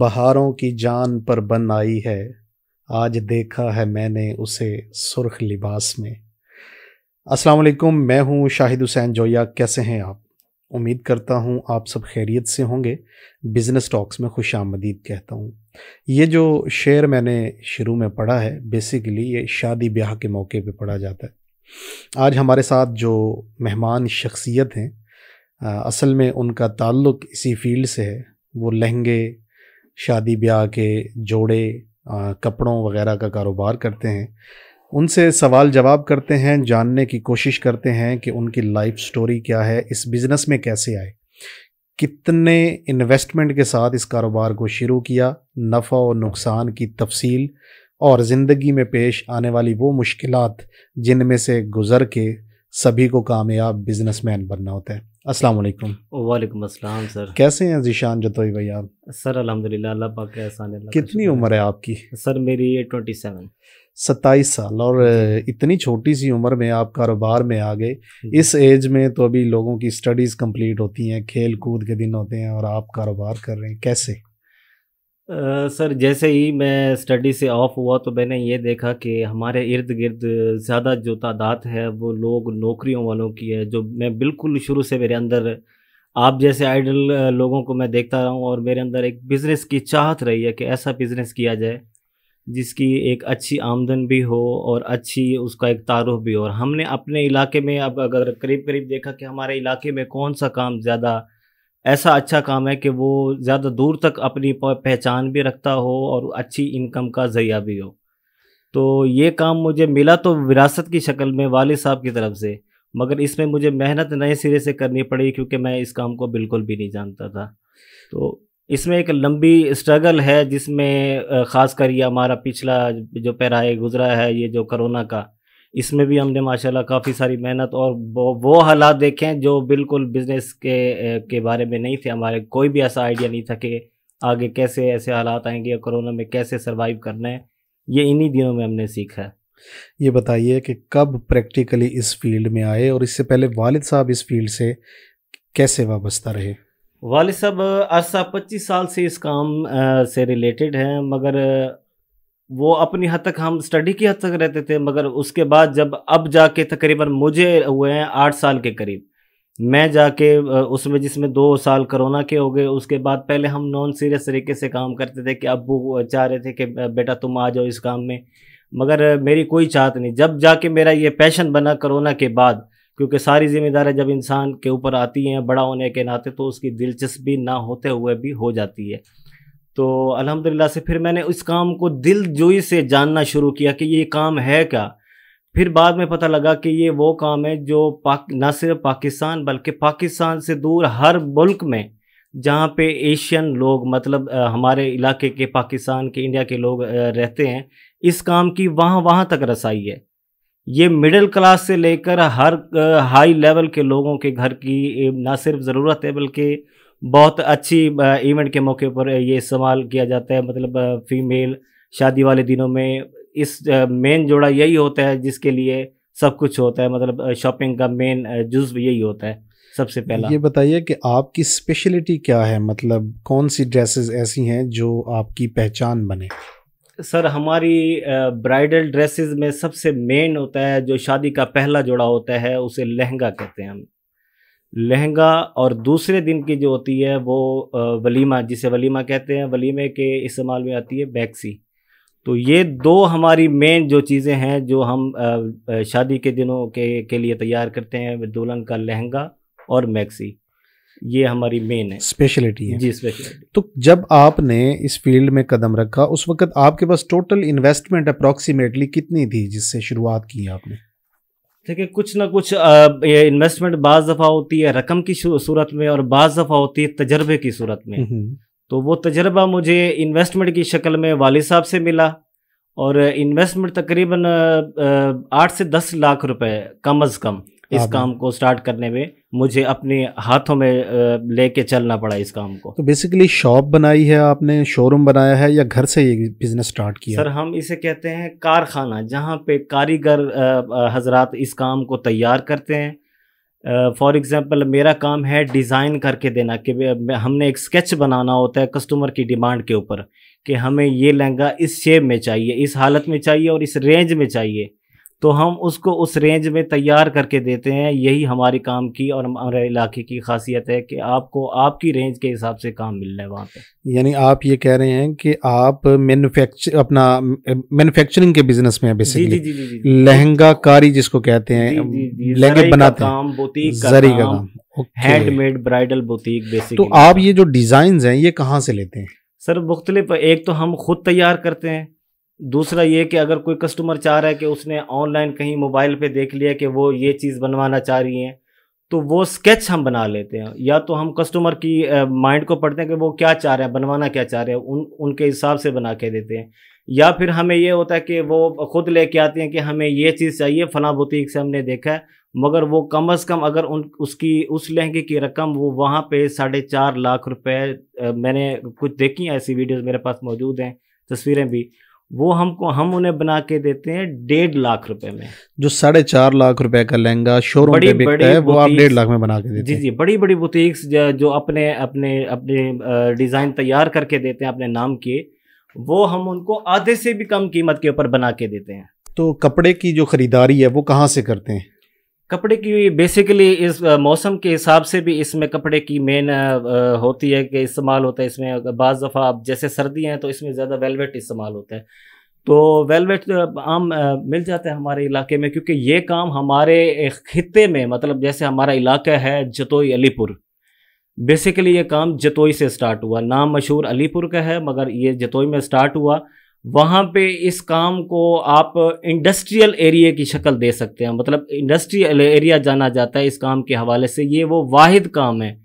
बहारों की जान पर बन आई है आज देखा है मैंने उसे सुर्ख लिबास में अस्सलाम वालेकुम मैं हूं शाहिद हुसैन जोया कैसे हैं आप उम्मीद करता हूं आप सब खैरियत से होंगे बिज़नेस टॉक्स में खुश आमदीद कहता हूं ये जो शेर मैंने शुरू में पढ़ा है बेसिकली ये शादी ब्याह के मौके पे पढ़ा जाता है आज हमारे साथ जो मेहमान शख्सियत हैं असल में उनका ताल्लुक़ इसी फील्ड से है वो लहंगे शादी ब्याह के जोड़े आ, कपड़ों वगैरह का कारोबार करते हैं उनसे सवाल जवाब करते हैं जानने की कोशिश करते हैं कि उनकी लाइफ स्टोरी क्या है इस बिज़नेस में कैसे आए कितने इन्वेस्टमेंट के साथ इस कारोबार को शुरू किया नफ़ा और नुकसान की तफसील और ज़िंदगी में पेश आने वाली वो मुश्किलात जिनमें से गुज़र के सभी को कामयाब बिजनेसमैन बनना होता है अस्सलाम वालेकुम वालेकुम अस्सलाम सर कैसे हैं जीशान जतोई भैया सर अल्हम्दुलिल्लाह अल्लाह पाक का एहसान कितनी उम्र है आपकी सर मेरी ट्वेंटी सेवन सत्ताईस साल और इतनी छोटी सी उम्र में आप कारोबार में आ गए इस एज में तो अभी लोगों की स्टडीज़ कंप्लीट होती हैं खेल कूद के दिन होते हैं और आप कारोबार कर रहे हैं कैसे सर जैसे ही मैं स्टडी से ऑफ हुआ तो मैंने ये देखा कि हमारे इर्द गिर्द ज़्यादा जो तादाद है वो लोग नौकरियों वालों की है जो मैं बिल्कुल शुरू से मेरे अंदर आप जैसे आइडल लोगों को मैं देखता रहा हूँ और मेरे अंदर एक बिज़नेस की चाहत रही है कि ऐसा बिज़नेस किया जाए जिसकी एक अच्छी आमदन भी हो और अच्छी उसका एक तारुफ भी हो और हमने अपने इलाके में अब अगर करीब करीब देखा कि हमारे इलाके में कौन सा काम ज़्यादा ऐसा अच्छा काम है कि वो ज़्यादा दूर तक अपनी पहचान भी रखता हो और अच्छी इनकम का ज़रिया भी हो तो ये काम मुझे मिला तो विरासत की शक्ल में वाल साहब की तरफ से मगर इसमें मुझे मेहनत नए सिरे से करनी पड़ी क्योंकि मैं इस काम को बिल्कुल भी नहीं जानता था तो इसमें एक लंबी स्ट्रगल है जिसमें ख़ास कर ये हमारा पिछला जो पैराए गुजरा है ये जो करोना का इसमें भी हमने माशाल्लाह काफ़ी सारी मेहनत और वो, वो हालात हैं जो बिल्कुल बिज़नेस के के बारे में नहीं थे हमारे कोई भी ऐसा आइडिया नहीं था कि आगे कैसे ऐसे हालात आएंगे या कोरोना में कैसे सर्वाइव करना है ये इन्हीं दिनों में हमने सीखा है ये बताइए कि कब प्रैक्टिकली इस फील्ड में आए और इससे पहले वालिद साहब इस फील्ड से कैसे वाबस्ता रहे वालिद साहब अरसा पच्चीस साल से इस काम से रिलेटेड हैं मगर वो अपनी हद तक हम स्टडी की हद तक रहते थे मगर उसके बाद जब अब जाके तकरीबन मुझे हुए हैं आठ साल के करीब मैं जाके उसमें जिसमें दो साल कोरोना के हो गए उसके बाद पहले हम नॉन सीरियस तरीके से काम करते थे कि अबू चाह रहे थे कि बेटा तुम आ जाओ इस काम में मगर मेरी कोई चाहत नहीं जब जाके मेरा ये पैशन बना कोरोना के बाद क्योंकि सारी जिम्मेदारियाँ जब इंसान के ऊपर आती हैं बड़ा होने के नाते तो उसकी दिलचस्पी ना होते हुए भी हो जाती है तो अल्हम्दुलिल्लाह से फिर मैंने उस काम को दिल जोई से जानना शुरू किया कि ये काम है क्या फिर बाद में पता लगा कि ये वो काम है जो पाक ना सिर्फ पाकिस्तान बल्कि पाकिस्तान से दूर हर मुल्क में जहाँ पे एशियन लोग मतलब आ, हमारे इलाके के पाकिस्तान के इंडिया के लोग आ, रहते हैं इस काम की वहाँ वहाँ तक रसाई है ये मिडिल क्लास से लेकर हर आ, हाई लेवल के लोगों के घर की ना सिर्फ ज़रूरत है बल्कि बहुत अच्छी इवेंट के मौके पर ये इस्तेमाल किया जाता है मतलब फीमेल शादी वाले दिनों में इस मेन जोड़ा यही होता है जिसके लिए सब कुछ होता है मतलब शॉपिंग का मेन जुज्व यही होता है सबसे पहला ये बताइए कि आपकी स्पेशलिटी क्या है मतलब कौन सी ड्रेसेस ऐसी हैं जो आपकी पहचान बने सर हमारी ब्राइडल ड्रेसेस में सबसे मेन होता है जो शादी का पहला जोड़ा होता है उसे लहंगा कहते हैं हम लहंगा और दूसरे दिन की जो होती है वो वलीमा जिसे वलीमा कहते हैं वलीमे के इस्तेमाल में आती है बैक्सी तो ये दो हमारी मेन जो चीज़ें हैं जो हम शादी के दिनों के के लिए तैयार करते हैं दुल्हन का लहंगा और मैक्सी ये हमारी मेन है स्पेशलिटी है जी स्पेशलिटी तो जब आपने इस फील्ड में कदम रखा उस वक्त आपके पास टोटल इन्वेस्टमेंट अप्रॉक्सीमेटली कितनी थी जिससे शुरुआत की आपने देखिए कुछ ना कुछ ये इन्वेस्टमेंट बाज़ दफ़ा होती है रकम की सूरत में और बाज़ दफ़ा होती है तजर्बे की सूरत में हम्म, हम्म। तो वो तजर्बा मुझे इन्वेस्टमेंट की शक्ल में वाल साहब से मिला और इन्वेस्टमेंट तकरीबन आठ से दस लाख रुपए कम अज़ कम इस काम को स्टार्ट करने में मुझे अपने हाथों में लेके चलना पड़ा इस काम को तो बेसिकली शॉप बनाई है आपने शोरूम बनाया है या घर से ये बिजनेस स्टार्ट किया सर हम इसे कहते हैं कारखाना जहाँ पे कारीगर हजरात इस काम को तैयार करते हैं फॉर एग्ज़ाम्पल मेरा काम है डिज़ाइन करके देना कि हमने एक स्केच बनाना होता है कस्टमर की डिमांड के ऊपर कि हमें ये लहंगा इस शेप में चाहिए इस हालत में चाहिए और इस रेंज में चाहिए तो हम उसको उस रेंज में तैयार करके देते हैं यही हमारे काम की और हमारे इलाके की खासियत है कि आपको आपकी रेंज के हिसाब से काम मिलना है वहाँ पर यानी आप ये कह रहे हैं कि आप मैनुफेक्चर अपना मैनुफैक्चरिंग के बिजनेस में है बेसिकली जी, जी, जी, जी, लहंगा कारी जिसको कहते हैं लहंगे बनाते हैं जरी का काम हैंडमेड ब्राइडल बुटीक बेसिक तो आप ये जो डिज़ाइन हैं ये कहाँ से लेते हैं सर मुख्तलिफ एक तो हम खुद तैयार करते हैं दूसरा ये कि अगर कोई कस्टमर चाह रहा है कि उसने ऑनलाइन कहीं मोबाइल पे देख लिया कि वो ये चीज़ बनवाना चाह रही हैं तो वो स्केच हम बना लेते हैं या तो हम कस्टमर की माइंड को पढ़ते हैं कि वो क्या चाह रहे हैं बनवाना क्या चाह रहे हैं उन उनके हिसाब से बना के देते हैं या फिर हमें ये होता है कि वो खुद लेके आते हैं कि हमें ये चीज़ चाहिए फ़ला बुटीक से हमने देखा है मगर वो कम अज़ कम अगर उन उसकी उस लहंगे की रकम वो वहाँ पे साढ़े चार लाख रुपए मैंने कुछ देखी हैं ऐसी वीडियोस मेरे पास मौजूद हैं तस्वीरें भी वो हमको हम उन्हें बना के देते हैं डेढ़ लाख रुपए में जो साढ़े चार लाख रुपए का लहंगा शोरूम पे बड़ी है वो आप डेढ़ लाख में बना के देते जी जी बड़ी बड़ी बुटीक्स जो अपने अपने अपने डिज़ाइन तैयार करके देते हैं अपने नाम के वो हम उनको आधे से भी कम कीमत के ऊपर बना के देते हैं तो कपड़े की जो खरीदारी है वो कहाँ से करते हैं कपड़े की बेसिकली इस मौसम के हिसाब से भी इसमें कपड़े की मेन होती है कि इस्तेमाल होता है इसमें बज़ दफ़ा अब जैसे सर्दी हैं तो इसमें ज़्यादा वेलवेट इस्तेमाल होता है तो वेलवेट आम मिल जाता है हमारे इलाके में क्योंकि ये काम हमारे खत्े में मतलब जैसे हमारा इलाका है जतोई अलीपुर बेसिकली ये काम जतोई से स्टार्ट हुआ नाम मशहूर अलीपुर का है मगर ये जतोई में स्टार्ट हुआ वहाँ पे इस काम को आप इंडस्ट्रियल एरिए की शक्ल दे सकते हैं मतलब इंडस्ट्रियल एरिया जाना जाता है इस काम के हवाले से ये वो वाहिद काम है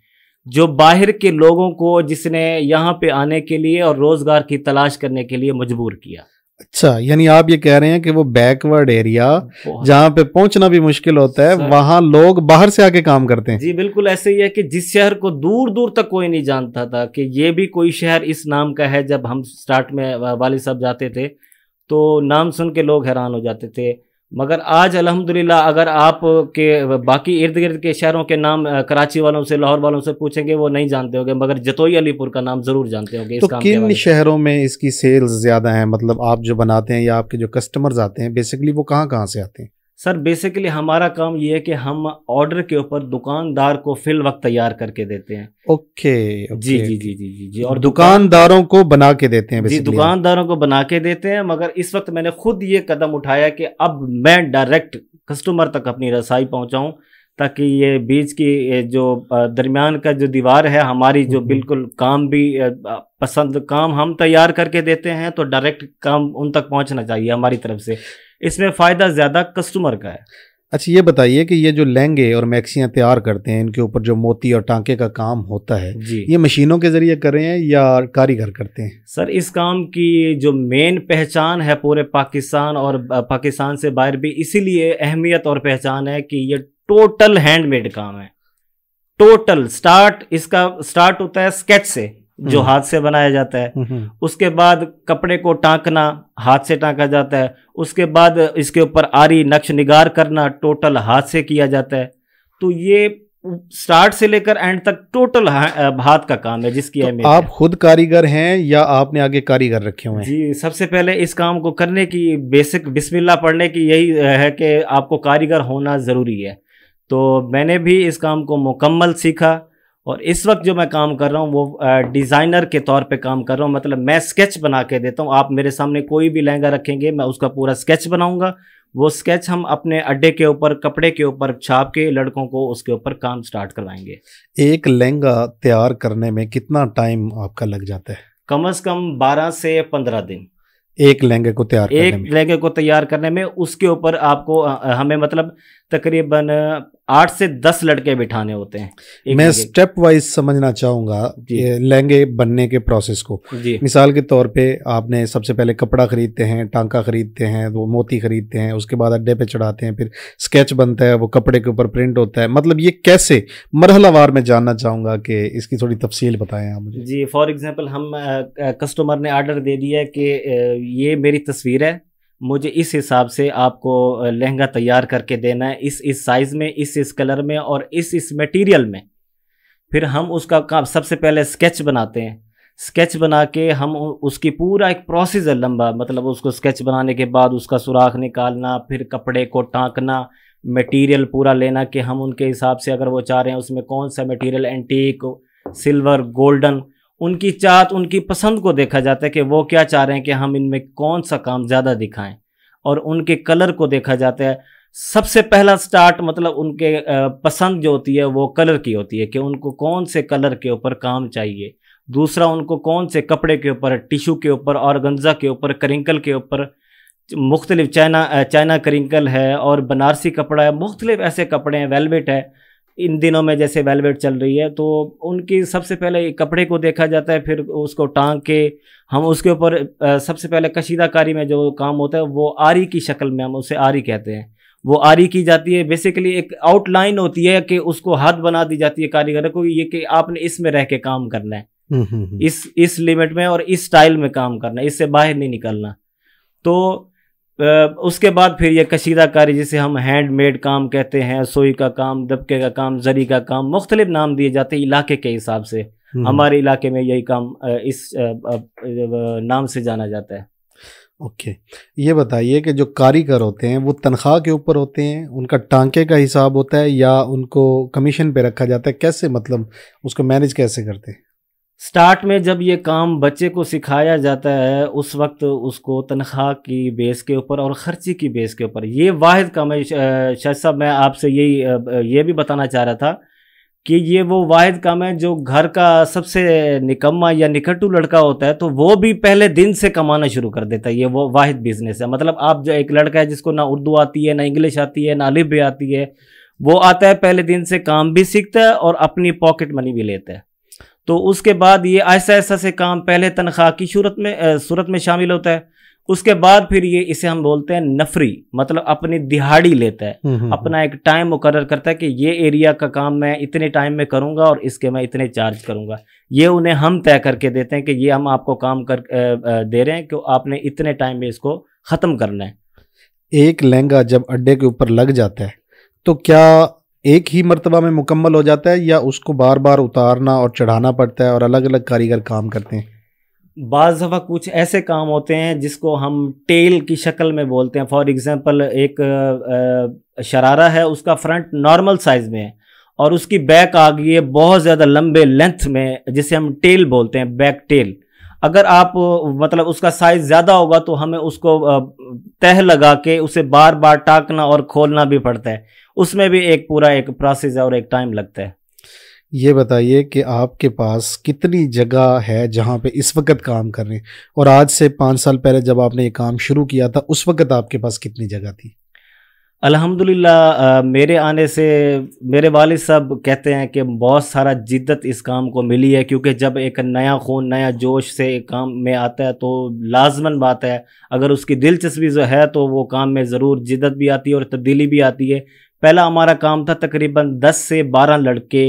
जो बाहर के लोगों को जिसने यहाँ पे आने के लिए और रोज़गार की तलाश करने के लिए मजबूर किया अच्छा यानी आप ये कह रहे हैं कि वो बैकवर्ड एरिया जहाँ पे पहुंचना भी मुश्किल होता है वहाँ लोग बाहर से आके काम करते हैं जी बिल्कुल ऐसे ही है कि जिस शहर को दूर दूर तक कोई नहीं जानता था कि ये भी कोई शहर इस नाम का है जब हम स्टार्ट में वाली साहब जाते थे तो नाम सुन के लोग हैरान हो जाते थे मगर आज अल्हम्दुलिल्लाह अगर आप के बाकी इर्द गिर्द के शहरों के नाम कराची वालों से लाहौर वालों से पूछेंगे वो नहीं जानते होंगे मगर जतोई अलीपुर का नाम ज़रूर जानते होंगे तो इस काम किन शहरों में इसकी सेल्स ज़्यादा हैं मतलब आप जो बनाते हैं या आपके जो कस्टमर्स आते हैं बेसिकली वो कहाँ कहाँ से आते हैं सर बेसिकली हमारा काम ये है कि हम ऑर्डर के ऊपर दुकानदार को फिल वक्त तैयार करके देते हैं ओके, okay, जी, जी जी जी जी जी और दुकानदारों को बना के देते हैं जी दुकानदारों को बना के देते हैं मगर इस वक्त मैंने खुद ये कदम उठाया कि अब मैं डायरेक्ट कस्टमर तक अपनी रसाई पहुंचाऊं ताकि ये बीच की जो दरमियान का जो दीवार है हमारी जो हम्म, हम्म। बिल्कुल काम भी पसंद काम हम तैयार करके देते हैं तो डायरेक्ट काम उन तक पहुंचना चाहिए हमारी तरफ से इसमें फ़ायदा ज़्यादा कस्टमर का है अच्छा ये बताइए कि ये जो लहंगे और मैक्सियाँ तैयार करते हैं इनके ऊपर जो मोती और टांके का काम होता है जी ये मशीनों के ज़रिए कर रहे हैं या कारीगर करते हैं सर इस काम की जो मेन पहचान है पूरे पाकिस्तान और पाकिस्तान से बाहर भी इसीलिए अहमियत और पहचान है कि ये टोटल हैंडमेड काम है टोटल स्टार्ट इसका स्टार्ट होता है स्केच से जो हम्म। हाथ से बनाया जाता है हम्म, हम्म। उसके बाद कपड़े को टांकना हाथ से टांका जाता है उसके बाद इसके ऊपर आरी नक्श निगार करना टोटल हाथ से किया जाता है तो ये स्टार्ट से लेकर एंड तक टोटल हाथ का काम है जिसकी तो आप खुद कारीगर हैं या आपने आगे कारीगर रखे हुए हैं जी सबसे पहले इस काम को करने की बेसिक बिस्मिल्लाह पढ़ने की यही है कि आपको कारीगर होना ज़रूरी है तो मैंने भी इस काम को मुकम्मल सीखा और इस वक्त जो मैं काम कर रहा हूँ वो डिज़ाइनर के तौर पे काम कर रहा हूँ मतलब मैं स्केच बना के देता हूँ आप मेरे सामने कोई भी लहंगा रखेंगे मैं उसका पूरा स्केच बनाऊँगा वो स्केच हम अपने अड्डे के ऊपर कपड़े के ऊपर छाप के लड़कों को उसके ऊपर काम स्टार्ट करवाएंगे एक लहंगा तैयार करने में कितना टाइम आपका लग जाता है कम अज कम बारह से पंद्रह दिन एक लहंगे को तैयार एक लहंगे को तैयार करने में उसके ऊपर आपको हमें मतलब तकरीबन आठ से दस लड़के बिठाने होते हैं मैं स्टेप वाइज समझना चाहूँगा लहंगे बनने के प्रोसेस को मिसाल के तौर पे आपने सबसे पहले कपड़ा खरीदते हैं टांका खरीदते हैं वो मोती खरीदते हैं उसके बाद अड्डे पे चढ़ाते हैं फिर स्केच बनता है वो कपड़े के ऊपर प्रिंट होता है मतलब ये कैसे मरहलावार में जानना चाहूँगा कि इसकी थोड़ी तफसील बताएं आप मुझे जी फॉर एग्ज़ाम्पल हम कस्टमर ने आर्डर दे दिया कि ये मेरी तस्वीर है मुझे इस हिसाब से आपको लहंगा तैयार करके देना है इस इस साइज़ में इस इस कलर में और इस इस मटेरियल में फिर हम उसका काम सबसे पहले स्केच बनाते हैं स्केच बना के हम उसकी पूरा एक प्रोसेस है लंबा मतलब उसको स्केच बनाने के बाद उसका सुराख निकालना फिर कपड़े को टाँकना मटेरियल पूरा लेना कि हम उनके हिसाब से अगर वो चाह रहे हैं उसमें कौन सा मटेरियल एंटीक सिल्वर गोल्डन उनकी चाहत उनकी पसंद को देखा जाता है कि वो क्या चाह रहे हैं कि हम इनमें कौन सा काम ज़्यादा दिखाएं और उनके कलर को देखा जाता है सबसे पहला स्टार्ट मतलब उनके पसंद जो होती है वो कलर की होती है कि उनको कौन से कलर के ऊपर काम चाहिए दूसरा उनको कौन से कपड़े के ऊपर टिशू के ऊपर और गंजा के ऊपर करिंकल के ऊपर मुख्तलिफ चाइना चाइना करिंकल है और बनारसी कपड़ा है मुख्तलिफ ऐसे कपड़े हैं वेलवेट है इन दिनों में जैसे वेलवेट चल रही है तो उनकी सबसे पहले कपड़े को देखा जाता है फिर उसको टांग के हम उसके ऊपर सबसे पहले कशीदाकारी में जो काम होता है वो आरी की शक्ल में हम उसे आरी कहते हैं वो आरी की जाती है बेसिकली एक आउटलाइन होती है कि उसको हाथ बना दी जाती है कारीगर को ये कि आपने इसमें रह के काम करना है हम्म, हम्म, हम्म। इस इस लिमिट में और इस स्टाइल में काम करना है इससे बाहर नहीं निकलना तो उसके बाद फिर यह कशीदाकारी जिसे हम हैंडमेड काम कहते हैं सोई का काम दबके का काम जरी का काम मुख्तलिफ नाम दिए जाते हैं इलाके के हिसाब से हम्म। हमारे इलाके में यही काम इस नाम से जाना जाता है ओके ये बताइए कि जो कारीगर होते हैं वो तनख्वाह के ऊपर होते हैं उनका टांके का हिसाब होता है या उनको कमीशन पे रखा जाता है कैसे मतलब उसको मैनेज कैसे करते हैं स्टार्ट में जब ये काम बच्चे को सिखाया जाता है उस वक्त उसको तनख्वाह की बेस के ऊपर और ख़र्चे की बेस के ऊपर ये वाद काम है शाह साहब मैं आपसे यही ये भी बताना चाह रहा था कि ये वो वाद काम है जो घर का सबसे निकम्मा या निकटू लड़का होता है तो वो भी पहले दिन से कमाना शुरू कर देता है ये वो वाद बिजनेस है मतलब आप जो एक लड़का है जिसको ना उर्दू आती है ना इंग्लिश आती है ना अलिफ भी आती है वो आता है पहले दिन से काम भी सीखता है और अपनी पॉकेट मनी भी लेता है तो उसके बाद ये ऐसा ऐसा से काम पहले तनख्वाह की सूरत में सूरत में शामिल होता है उसके बाद फिर ये इसे हम बोलते हैं नफरी मतलब अपनी दिहाड़ी लेता है हम्म, हम्म, अपना हम्म। एक टाइम मुकर करता है कि ये एरिया का काम मैं इतने टाइम में करूंगा और इसके मैं इतने चार्ज करूंगा ये उन्हें हम तय करके देते हैं कि ये हम आपको काम कर दे रहे हैं कि आपने इतने टाइम में इसको ख़त्म करना है एक लहंगा जब अड्डे के ऊपर लग जाता है तो क्या एक ही मरतबा में मुकम्मल हो जाता है या उसको बार बार उतारना और चढ़ाना पड़ता है और अलग अलग कारीगर काम करते हैं बाज़ दफ़ा कुछ ऐसे काम होते हैं जिसको हम टेल की शक्ल में बोलते हैं फॉर एग्ज़ाम्पल एक शरारा है उसका फ्रंट नॉर्मल साइज़ में है और उसकी बैक आ गई है बहुत ज़्यादा लंबे लेंथ में जिसे हम टेल बोलते हैं बैक टेल अगर आप मतलब उसका साइज ज़्यादा होगा तो हमें उसको तह लगा के उसे बार बार टाकना और खोलना भी पड़ता है उसमें भी एक पूरा एक प्रोसेस है और एक टाइम लगता है ये बताइए कि आपके पास कितनी जगह है जहाँ पे इस वक्त काम कर रहे हैं और आज से पाँच साल पहले जब आपने ये काम शुरू किया था उस वक्त आपके पास कितनी जगह थी अल्हम्दुलिल्लाह मेरे आने से मेरे वाल साहब कहते हैं कि बहुत सारा जिद्दत इस काम को मिली है क्योंकि जब एक नया खून नया जोश से एक काम में आता है तो लाजमन बात है अगर उसकी दिलचस्पी जो है तो वो काम में ज़रूर जिद्दत भी आती है और तब्दीली भी आती है पहला हमारा काम था तकरीबन दस से बारह लड़के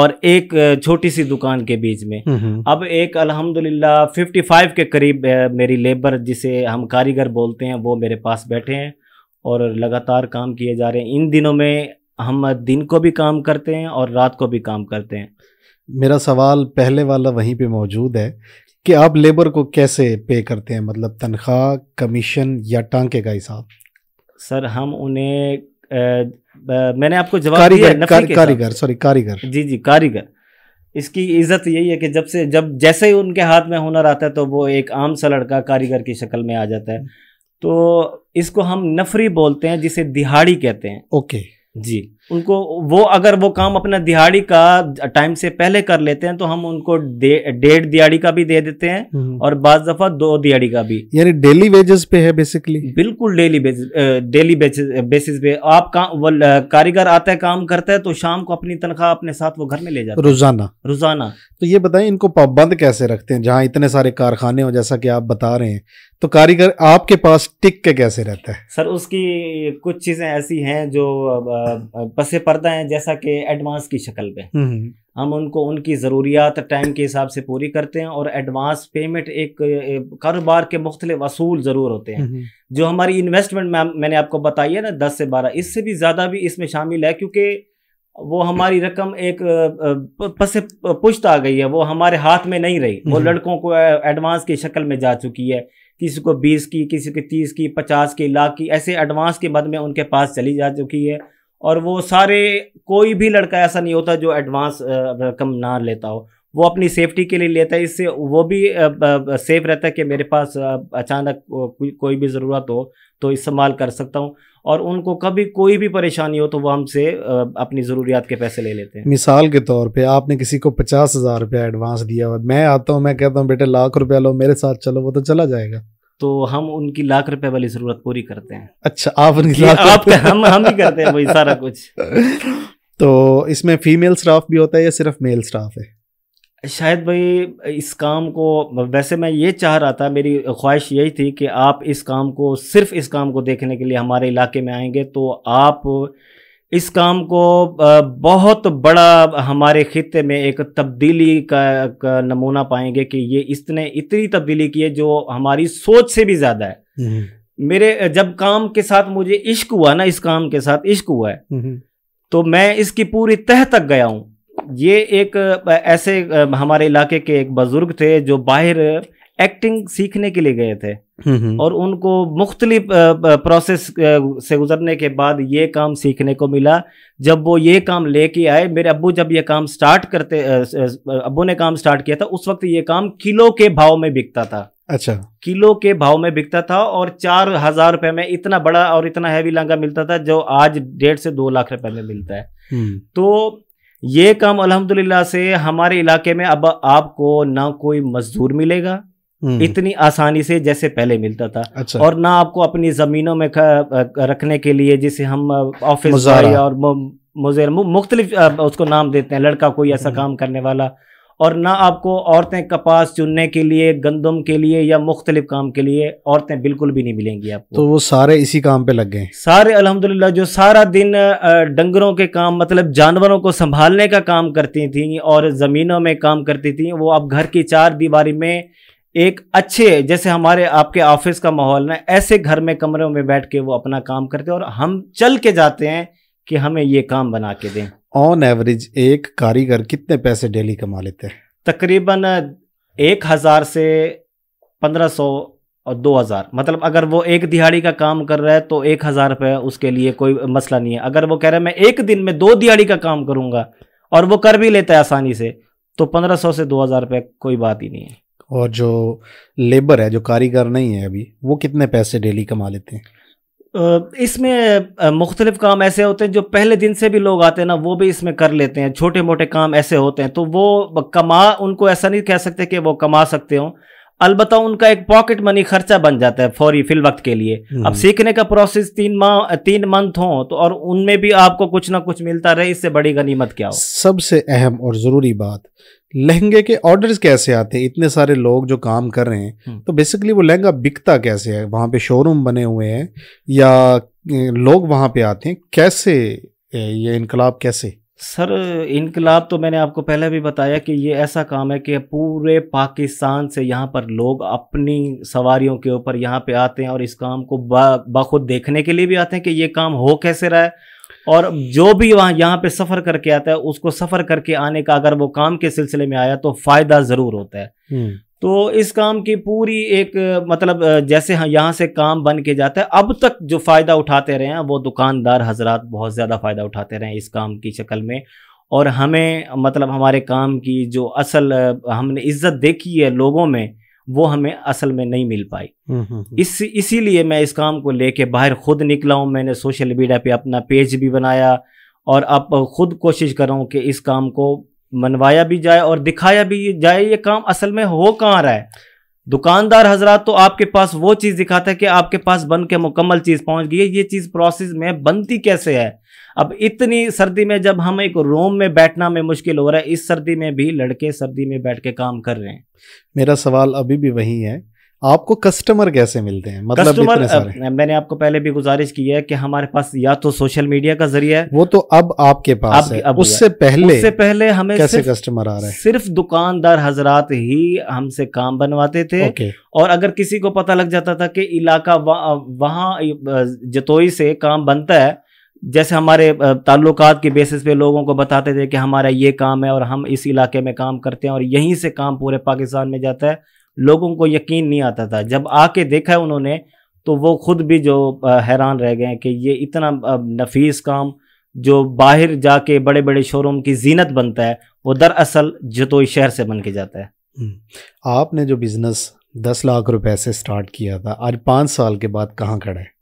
और एक छोटी सी दुकान के बीच में हम्म, हम्म। अब एक अल्हम्दुलिल्लाह 55 के करीब मेरी लेबर जिसे हम कारीगर बोलते हैं वो मेरे पास बैठे हैं और लगातार काम किए जा रहे हैं इन दिनों में हम दिन को भी काम करते हैं और रात को भी काम करते हैं मेरा सवाल पहले वाला वहीं पे मौजूद है कि आप लेबर को कैसे पे करते हैं मतलब तनख्वाह कमीशन या टांके का हिसाब सर हम उन्हें आ, आ, मैंने आपको जवाब कारीगर कारीगर सॉरी कारीगर जी जी कारीगर इसकी इज्जत यही है कि जब से जब जैसे ही उनके हाथ में हुनर आता है तो वो एक आम सा लड़का कारीगर की शक्ल में आ जाता है तो इसको हम नफरी बोलते हैं जिसे दिहाड़ी कहते हैं ओके जी उनको वो अगर वो काम अपना दिहाड़ी का टाइम से पहले कर लेते हैं तो हम उनको डेढ़ दिहाड़ी का भी दे देते हैं हम्म। और बाद दफा दो दिहाड़ी का भी यानी डेली वेजेस पे है बेसिकली बिल्कुल डेली डेली बेसिस पे आप काम वो कारीगर आता है काम करता है तो शाम को अपनी तनख्वाह अपने साथ वो घर में ले जाता है रोजाना रोजाना तो ये बताए इनको पाबंद कैसे रखते हैं जहाँ इतने सारे कारखाने हो जैसा कि आप बता रहे हैं तो कारीगर आपके पास टिक के कैसे रहता है सर उसकी कुछ चीज़ें ऐसी हैं जो पसे पर्दा हैं जैसा कि एडवांस की शक्ल पे हम्म, हम्म। हम उनको उनकी ज़रूरियात टाइम के हिसाब से पूरी करते हैं और एडवांस पेमेंट एक, कारोबार के मुख्तलिफ असूल ज़रूर होते हैं हम्म, जो हमारी इन्वेस्टमेंट मैम मैंने आपको बताई है ना दस से बारह इससे भी ज़्यादा भी इसमें शामिल है क्योंकि वो हमारी रकम एक पसे पुश्त आ गई है वो हमारे हाथ में नहीं रही वो लड़कों को एडवांस की शक्ल में जा चुकी है किसी को बीस की किसी को तीस की पचास की लाख की ऐसे एडवांस के बाद में उनके पास चली जा चुकी है और वो सारे कोई भी लड़का ऐसा नहीं होता जो एडवांस रकम ना लेता हो वो अपनी सेफ्टी के लिए लेता है इससे वो भी सेफ रहता है कि मेरे पास अचानक कोई भी ज़रूरत हो तो इस्तेमाल कर सकता हूँ और उनको कभी कोई भी परेशानी हो तो वो हमसे अपनी ज़रूरियात के पैसे ले लेते हैं मिसाल के तौर पे आपने किसी को पचास हज़ार रुपया एडवांस दिया हुआ मैं आता हूँ मैं कहता हूँ बेटे लाख रुपया लो मेरे साथ चलो वो तो चला जाएगा तो हम उनकी लाख रुपए वाली जरूरत पूरी करते हैं अच्छा आप उनकी लाख आप हम हम ही करते हैं वही सारा कुछ तो इसमें फीमेल स्टाफ भी होता है या सिर्फ मेल स्टाफ है शायद भाई इस काम को वैसे मैं ये चाह रहा था मेरी ख्वाहिश यही थी कि आप इस काम को सिर्फ इस काम को देखने के लिए हमारे इलाके में आएंगे तो आप इस काम को बहुत बड़ा हमारे खत्े में एक तब्दीली का, का नमूना पाएंगे कि ये इसने इतनी तब्दीली की है जो हमारी सोच से भी ज़्यादा है हम्म। मेरे जब काम के साथ मुझे इश्क हुआ ना इस काम के साथ इश्क हुआ है हम्म। तो मैं इसकी पूरी तह तक गया हूँ ये एक ऐसे हमारे इलाके के एक बुजुर्ग थे जो बाहर एक्टिंग सीखने के लिए गए थे हम्म, हम्म। और उनको मुख्तलिफ प्रोसेस से गुजरने के बाद ये काम सीखने को मिला जब वो ये काम लेके आए मेरे अबू जब ये काम स्टार्ट करते अबू ने काम स्टार्ट किया था उस वक्त ये काम किलो के भाव में बिकता था अच्छा किलो के भाव में बिकता था और चार हजार रुपये में इतना बड़ा और इतना हैवी लहंगा मिलता था जो आज डेढ़ से दो लाख रुपए में मिलता है हम्म। तो ये काम अलहमदुल्ला से हमारे इलाके में अब आपको ना कोई मजदूर मिलेगा हम्म। इतनी आसानी से जैसे पहले मिलता था अच्छा। और ना आपको अपनी जमीनों में रखने के लिए जिसे हम ऑफिस और मुजेर मुख्तलिफ उसको नाम देते हैं लड़का कोई ऐसा हम्म। काम करने वाला और ना आपको औरतें कपास चुनने के लिए गंदम के लिए या मुख्तलिफ काम के लिए औरतें बिल्कुल भी नहीं मिलेंगी आपको तो वो सारे इसी काम पे लग गए सारे अल्हम्दुलिल्लाह जो सारा दिन डंगरों के काम मतलब जानवरों को संभालने का काम करती थी और ज़मीनों में काम करती थी वो अब घर की चार दीवारी में एक अच्छे जैसे हमारे आपके ऑफिस का माहौल ना ऐसे घर में कमरों में बैठ के वो अपना काम करते हैं और हम चल के जाते हैं कि हमें ये काम बना के दें ऑन एवरेज एक कारीगर कितने पैसे डेली कमा लेते हैं तकरीबन एक हज़ार से पंद्रह सौ और दो हज़ार मतलब अगर वो एक दिहाड़ी का काम कर रहा है तो एक हज़ार रुपये उसके लिए कोई मसला नहीं है अगर वो कह रहा है मैं एक दिन में दो दिहाड़ी का काम करूँगा और वो कर भी लेता है आसानी से तो पंद्रह सौ से दो हज़ार रुपये कोई बात ही नहीं है और जो लेबर है जो कारीगर नहीं है अभी वो कितने पैसे डेली कमा लेते हैं इसमें मुख्तलिफ काम ऐसे होते हैं जो पहले दिन से भी लोग आते हैं ना वो भी इसमें कर लेते हैं छोटे मोटे काम ऐसे होते हैं तो वो कमा उनको ऐसा नहीं कह सकते कि वो कमा सकते हों अलबत् उनका एक पॉकेट मनी खर्चा बन जाता है फौरी फिल वक्त के लिए हम्म। अब सीखने का प्रोसेस तीन माह तीन मंथ हो तो और उनमें भी आपको कुछ ना कुछ मिलता रहे इससे बड़ी गनीमत क्या हो सबसे अहम और ज़रूरी बात लहंगे के ऑर्डर्स कैसे आते हैं इतने सारे लोग जो काम कर रहे हैं हम्म। तो बेसिकली वो लहंगा बिकता कैसे है वहाँ पे शोरूम बने हुए हैं या लोग वहाँ पे आते हैं कैसे ये इनकलाब कैसे सर इनकलाब तो मैंने आपको पहले भी बताया कि ये ऐसा काम है कि पूरे पाकिस्तान से यहाँ पर लोग अपनी सवारियों के ऊपर यहाँ पे आते हैं और इस काम को बा बाखुद देखने के लिए भी आते हैं कि ये काम हो कैसे रहा है और जो भी वहाँ यहाँ पे सफ़र करके आता है उसको सफ़र करके आने का अगर वो काम के सिलसिले में आया तो फ़ायदा ज़रूर होता है हम्म। तो इस काम की पूरी एक मतलब जैसे हाँ यहाँ से काम बन के जाता है अब तक जो फ़ायदा उठाते रहे हैं वो दुकानदार हजरात बहुत ज़्यादा फ़ायदा उठाते रहे हैं इस काम की शक्ल में और हमें मतलब हमारे काम की जो असल हमने इज्जत देखी है लोगों में वो हमें असल में नहीं मिल पाई हम्म, हम्म, हम्म। इस इसीलिए मैं इस काम को लेके बाहर खुद निकला हूँ मैंने सोशल मीडिया पे अपना पेज भी बनाया और अब खुद कोशिश कर रहा हूँ कि इस काम को मनवाया भी जाए और दिखाया भी जाए ये काम असल में हो कहाँ रहा है दुकानदार हजरात तो आपके पास वो चीज़ दिखाता है कि आपके पास बन के मुकम्मल चीज़ पहुंच गई है ये चीज़ प्रोसेस में बनती कैसे है अब इतनी सर्दी में जब हम एक रोम में बैठना में मुश्किल हो रहा है इस सर्दी में भी लड़के सर्दी में बैठ के काम कर रहे हैं मेरा सवाल अभी भी वही है आपको कस्टमर कैसे मिलते हैं मतलब कस्टमर इतने सारे? मैंने आपको पहले भी गुजारिश की है कि हमारे पास या तो सोशल मीडिया का जरिया है वो तो अब आपके पास अब, है अब उससे पहले उससे पहले हमें कैसे कस्टमर आ रहे हैं सिर्फ दुकानदार हजरात ही हमसे काम बनवाते थे okay. और अगर किसी को पता लग जाता था कि इलाका वहाँ जतोई से काम बनता है जैसे हमारे ताल्लुकात के बेसिस पे लोगों को बताते थे कि हमारा ये काम है और हम इस इलाके में काम करते हैं और यहीं से काम पूरे पाकिस्तान में जाता है लोगों को यकीन नहीं आता था जब आके देखा उन्होंने तो वो खुद भी जो हैरान रह गए कि ये इतना नफीस काम जो बाहर जाके बड़े बड़े शोरूम की जीनत बनता है वो दरअसल जतोई शहर से बन के जाता है हम्म। आपने जो बिज़नेस दस लाख रुपए से स्टार्ट किया था आज पाँच साल के बाद कहाँ खड़ा है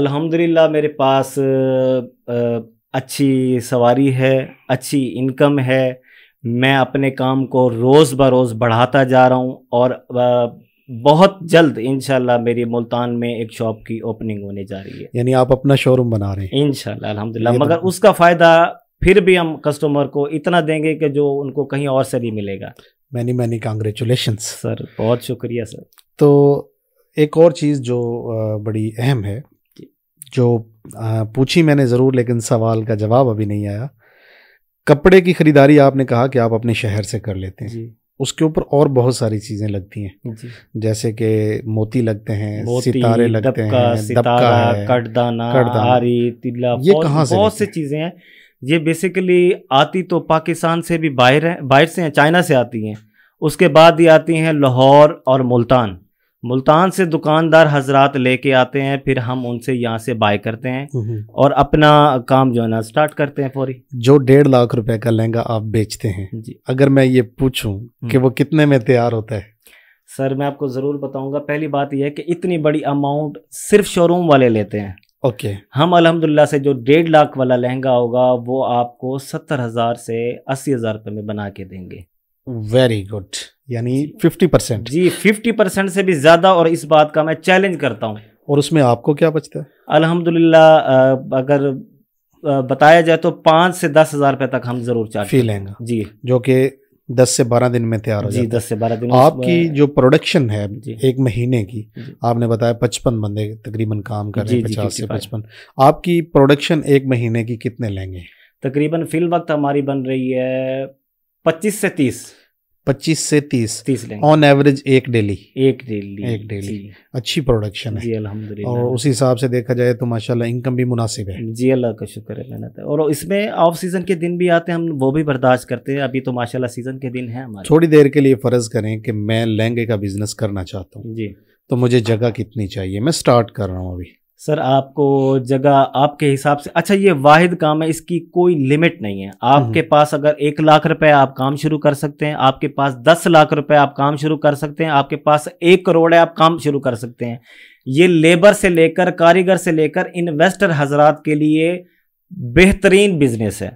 अल्हम्दुलिल्लाह मेरे पास अच्छी सवारी है अच्छी इनकम है मैं अपने काम को रोज़ बरोज़ बढ़ाता जा रहा हूँ और बहुत जल्द इनशाला मेरी मुल्तान में एक शॉप की ओपनिंग होने जा रही है यानी आप अपना शोरूम बना रहे हैं इनशाला अलहमदिल्ला तो मगर उसका फ़ायदा फिर भी हम कस्टमर को इतना देंगे कि जो उनको कहीं और से नहीं मिलेगा मैनी मैनी कॉन्ग्रेचुलेशन सर बहुत शुक्रिया सर तो एक और चीज़ जो बड़ी अहम है जो पूछी मैंने ज़रूर लेकिन सवाल का जवाब अभी नहीं आया कपड़े की खरीदारी आपने कहा कि आप अपने शहर से कर लेते हैं उसके ऊपर और बहुत सारी चीज़ें लगती हैं जैसे कि मोती लगते हैं सितारे लगते दबका, हैं सितारा है, कटदाना आरी तिल्ला ये कहाँ से बहुत सी चीज़ें हैं ये बेसिकली आती तो पाकिस्तान से भी बाहर है बाहर से हैं चाइना से आती हैं उसके बाद ये आती हैं लाहौर और मुल्तान मुल्तान से दुकानदार हजरात लेके आते हैं फिर हम उनसे यहाँ से बाय करते हैं और अपना काम जो है ना स्टार्ट करते हैं फौरी जो डेढ़ लाख रुपए का लहंगा आप बेचते हैं जी अगर मैं ये पूछूं कि हम्म। वो कितने में तैयार होता है सर मैं आपको ज़रूर बताऊंगा पहली बात यह है कि इतनी बड़ी अमाउंट सिर्फ शोरूम वाले लेते हैं ओके okay. हम अलहमदुल्ला से जो डेढ़ लाख वाला लहंगा होगा वो आपको सत्तर हज़ार से अस्सी हज़ार रुपये में बना के देंगे वेरी गुड यानी फिफ्टी परसेंट जी फिफ्टी परसेंट से भी ज़्यादा और इस बात का मैं चैलेंज करता हूँ और उसमें आपको क्या बचता है अलहमदुल्ला अगर बताया जाए तो पांच से दस हज़ार रुपए तक हम ज़रूर चार्ज फी लेंगे जी जो कि दस से बारह दिन में तैयार हो जी दस से बारह दिन आपकी जो प्रोडक्शन है एक महीने की आपने बताया पचपन बंदे तकरीबन काम कर रहे हैं पचास से पचपन आपकी प्रोडक्शन एक महीने की कितने लेंगे तकरीबन फिल वक्त हमारी बन रही है पच्चीस से तीस पच्चीस से तीस तीस ऑन एवरेज एक डेली एक डेली एक डेली अच्छी प्रोडक्शन है जी अल्हम्दुलिल्लाह और उस हिसाब से देखा जाए तो माशाल्लाह इनकम भी मुनासिब है जी अल्लाह का शुक्र है मेहनत है और इसमें ऑफ सीजन के दिन भी आते हैं हम वो भी बर्दाश्त करते हैं अभी तो माशाल्लाह सीजन के दिन है हमारे थोड़ी देर के लिए फर्ज करें कि मैं लहंगे का बिजनेस करना चाहता हूँ जी तो मुझे जगह कितनी चाहिए मैं स्टार्ट कर रहा हूँ अभी सर आपको जगह आपके हिसाब से अच्छा ये वाहिद काम है इसकी कोई लिमिट नहीं है आपके हम्म। पास अगर एक लाख रुपए आप काम शुरू कर सकते हैं आपके पास दस लाख रुपए आप काम शुरू कर सकते हैं आपके पास एक करोड़ है आप काम शुरू कर सकते हैं ये लेबर से लेकर कारीगर से लेकर इन्वेस्टर हजरात के लिए बेहतरीन बिजनेस है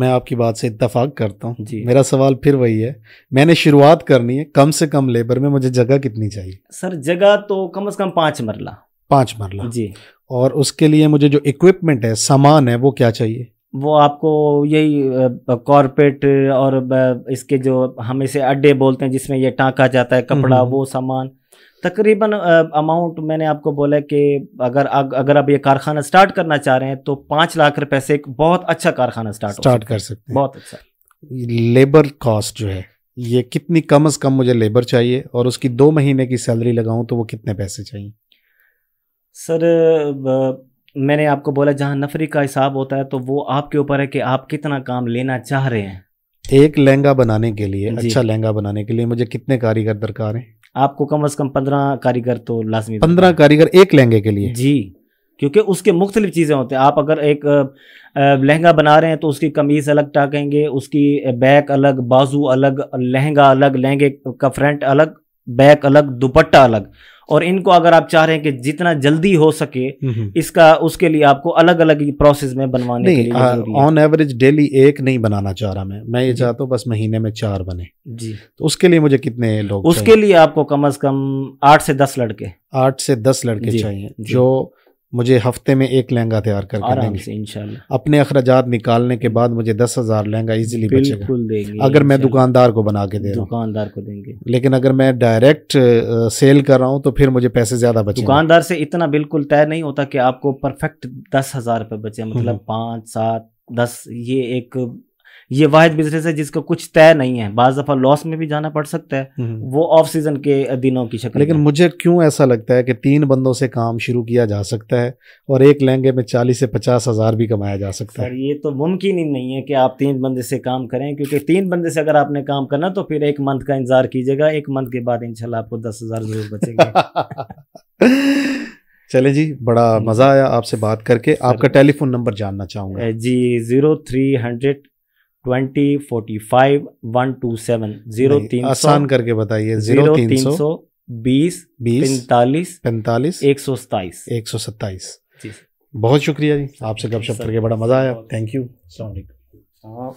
मैं आपकी बात से इतफाक करता हूँ जी मेरा सवाल फिर वही है मैंने शुरुआत करनी है कम से कम लेबर में मुझे जगह कितनी चाहिए सर जगह तो कम से कम पाँच मरला पाँच मरला जी और उसके लिए मुझे जो इक्विपमेंट है सामान है वो क्या चाहिए वो आपको यही कॉरपेट और इसके जो हम इसे अड्डे बोलते हैं जिसमें ये टाँका जाता है हम्म, कपड़ा हम्म। वो सामान तकरीबन अमाउंट मैंने आपको बोला कि अगर अग, अगर आप ये कारखाना स्टार्ट करना चाह रहे हैं तो पाँच लाख रुपए से एक बहुत अच्छा कारखाना स्टार्ट स्टार्ट कर सकते हैं बहुत अच्छा लेबर कॉस्ट जो है ये कितनी कम अज़ कम मुझे लेबर चाहिए और उसकी दो महीने की सैलरी लगाऊँ तो वो कितने पैसे चाहिए सर मैंने आपको बोला जहाँ नफरी का हिसाब होता है तो वो आपके ऊपर है कि आप कितना काम लेना चाह रहे हैं एक लहंगा बनाने के लिए अच्छा लहंगा बनाने के लिए मुझे कितने कारीगर दरकार हैं आपको कम अज कम पंद्रह कारीगर तो लाजमी पंद्रह कारीगर एक लहंगे के लिए जी क्योंकि उसके मुख्तलिफ चीज़ें होते हैं आप अगर एक लहंगा बना रहे हैं तो उसकी कमीज़ अलग टाकेंगे उसकी बैक अलग बाजू अलग लहंगा अलग लहंगे का फ्रंट अलग बैक अलग दुपट्टा अलग और इनको अगर आप चाह रहे हैं कि जितना जल्दी हो सके इसका उसके लिए आपको अलग अलग प्रोसेस में बनवाने लिए ऑन एवरेज डेली एक नहीं बनाना चाह रहा मैं मैं ये चाहता हूँ बस महीने में चार बने जी तो उसके लिए मुझे कितने लोग उसके लिए आपको कम अज कम आठ से दस लड़के आठ से दस लड़के चाहिए जो मुझे हफ्ते में एक लहंगा तैयार करके देंगे अपने अखराज निकालने के बाद मुझे दस हज़ार लहंगा इजिली बचेगा अगर मैं दुकानदार को बना के दे रहा हूँ दुकानदार को देंगे लेकिन अगर मैं डायरेक्ट सेल कर रहा हूँ तो फिर मुझे पैसे ज़्यादा बचे दुकानदार से इतना बिल्कुल तय नहीं होता कि आपको परफेक्ट दस हज़ार रुपये बचे मतलब हम्म। पाँच सात दस ये एक ये वाद बिजनेस है जिसका कुछ तय नहीं है बाज दफ़ा लॉस में भी जाना पड़ सकता है हम्म। वो ऑफ सीजन के दिनों की शक्ल लेकिन मुझे क्यों ऐसा लगता है कि तीन बंदों से काम शुरू किया जा सकता है और एक लहंगे में चालीस से पचास हज़ार भी कमाया जा सकता है ये तो मुमकिन ही नहीं है कि आप तीन बंदे से काम करें क्योंकि तीन बंदे से अगर आपने काम करना तो फिर एक मंथ का इंतजार कीजिएगा एक मंथ के बाद इनशाला आपको दस हज़ार जरूर बचेगा चले जी बड़ा मज़ा आया आपसे बात करके आपका टेलीफोन नंबर जानना चाहूंगा जी zero three hundred twenty forty five one two seven zero तीन आसान करके बताइए जीरो तीन सौ बीस बीस पैंतालीस पैंतालीस एक सौ सताइस एक सौ सत्ताईस बहुत शुक्रिया जी आपसे गपशप करके बड़ा मज़ा आया थैंक यू